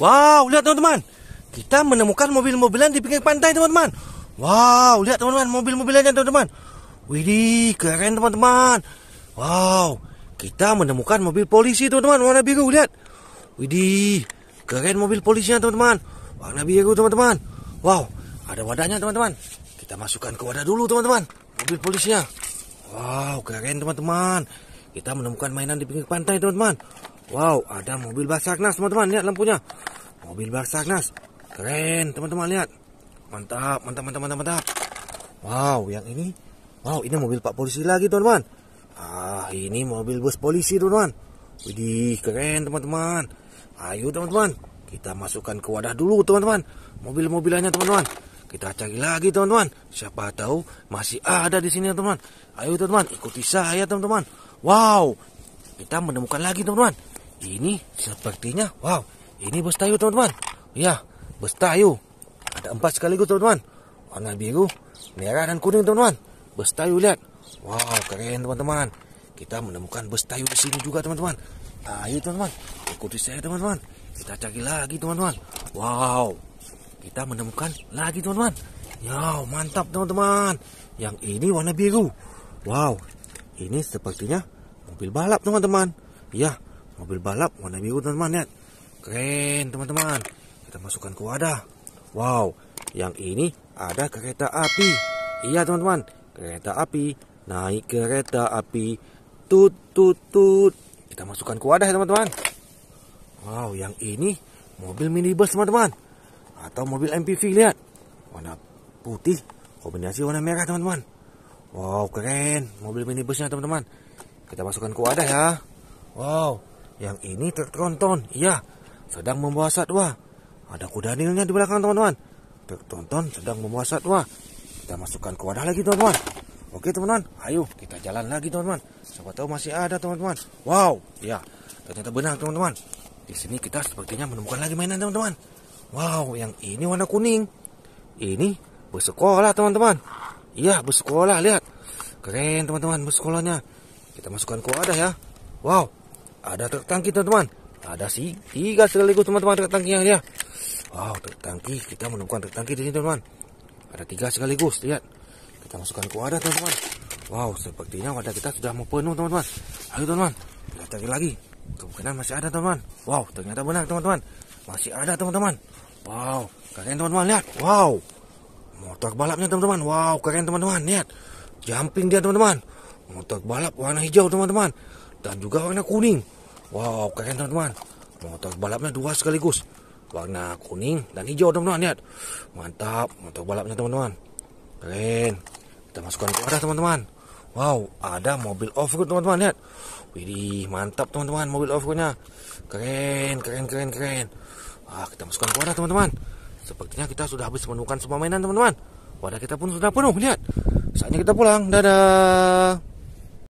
Wow, lihat teman-teman. Kita menemukan mobil-mobilan di pinggir pantai, teman-teman. Wow, lihat teman-teman mobil-mobilannya, teman-teman. Widih, keren teman-teman. Wow, kita menemukan mobil polisi, teman-teman, warna biru, lihat. Widih, keren mobil polisinya, teman-teman. Warna biru, teman-teman. Wow, ada wadahnya, teman-teman. Kita masukkan ke wadah dulu, teman-teman. Mobil polisinya. Wow, keren, teman-teman. Kita menemukan mainan di pinggir pantai, teman-teman. Wow, ada mobil Basarnas, teman-teman. Lihat lampunya. Mobil Nas. Keren, teman-teman lihat. Mantap, mantap, mantap, mantap, mantap. Wow, yang ini. Wow, ini mobil Pak Polisi lagi, teman-teman. Ah, ini mobil bus polisi, teman-teman. Widih, keren, teman-teman. Ayo, teman-teman. Kita masukkan ke wadah dulu, teman-teman. Mobil-mobilannya, teman-teman. Kita cari lagi, teman-teman. Siapa tahu masih ada di sini, teman-teman. Ayo, teman-teman, ikuti saya, teman-teman. Wow, kita menemukan lagi, teman-teman. Ini sepertinya, wow, ini bus tayu teman-teman. Ya, bus tayu. Ada empat sekaligus teman-teman. Warna biru, merah dan kuning teman-teman. Bus tayu lihat. Wow, keren teman-teman. Kita menemukan bus tayu di sini juga teman-teman. Ayo teman-teman, ikuti saya teman-teman. Kita cari lagi teman-teman. Wow, kita menemukan lagi teman-teman. Ya, mantap teman-teman. Yang ini warna biru. Wow, ini sepertinya mobil balap teman-teman. Ya, mobil balap warna biru teman-teman lihat. Keren teman-teman. Kita masukkan ke wadah. Wow, yang ini ada kereta api. Iya teman-teman, kereta api. Naik kereta api. Tut tut tut. Kita masukkan ke wadah ya teman-teman. Wow, yang ini mobil minibus teman-teman. Atau mobil MPV lihat. Warna putih kombinasi warna merah teman-teman. Wow, keren mobil minibusnya teman-teman. Kita masukkan ke wadah ya. Wow, yang ini truk tronton. Iya, sedang membawa satwa. Ada kuda nilnya di belakang teman-teman. Tonton sedang membawa satwa. Kita masukkan ke wadah lagi teman-teman. Oke teman-teman, ayo kita jalan lagi teman-teman. Siapa tahu masih ada teman-teman. Wow, ya ternyata benar teman-teman. Di sini kita sepertinya menemukan lagi mainan teman-teman. Wow, yang ini warna kuning. Ini bersekolah teman-teman. Iya bersekolah lihat. Keren teman-teman bersekolahnya. Kita masukkan ke wadah ya. Wow, ada truk tangki teman-teman ada sih tiga sekaligus teman-teman truk tangkinya dia wow truk tangki kita menemukan truk tangki di sini teman-teman ada tiga sekaligus lihat kita masukkan ke wadah teman-teman wow sepertinya wadah kita sudah mau penuh teman-teman ayo teman-teman kita cari lagi kemungkinan masih ada teman-teman wow ternyata benar teman-teman masih ada teman-teman wow keren teman-teman lihat wow motor balapnya teman-teman wow keren teman-teman lihat jumping dia teman-teman motor balap warna hijau teman-teman dan juga warna kuning Wow, keren teman-teman. Motor balapnya dua sekaligus. Warna kuning dan hijau teman-teman, lihat. Mantap, motor balapnya teman-teman. Keren. Kita masukkan ke wadah teman-teman. Wow, ada mobil off-road teman-teman, lihat. Widih, mantap teman-teman mobil off-roadnya. Keren, keren, keren, keren. Wah, kita masukkan ke wadah teman-teman. Sepertinya kita sudah habis menemukan semua mainan teman-teman. Wadah kita pun sudah penuh, lihat. Saatnya kita pulang. Dadah.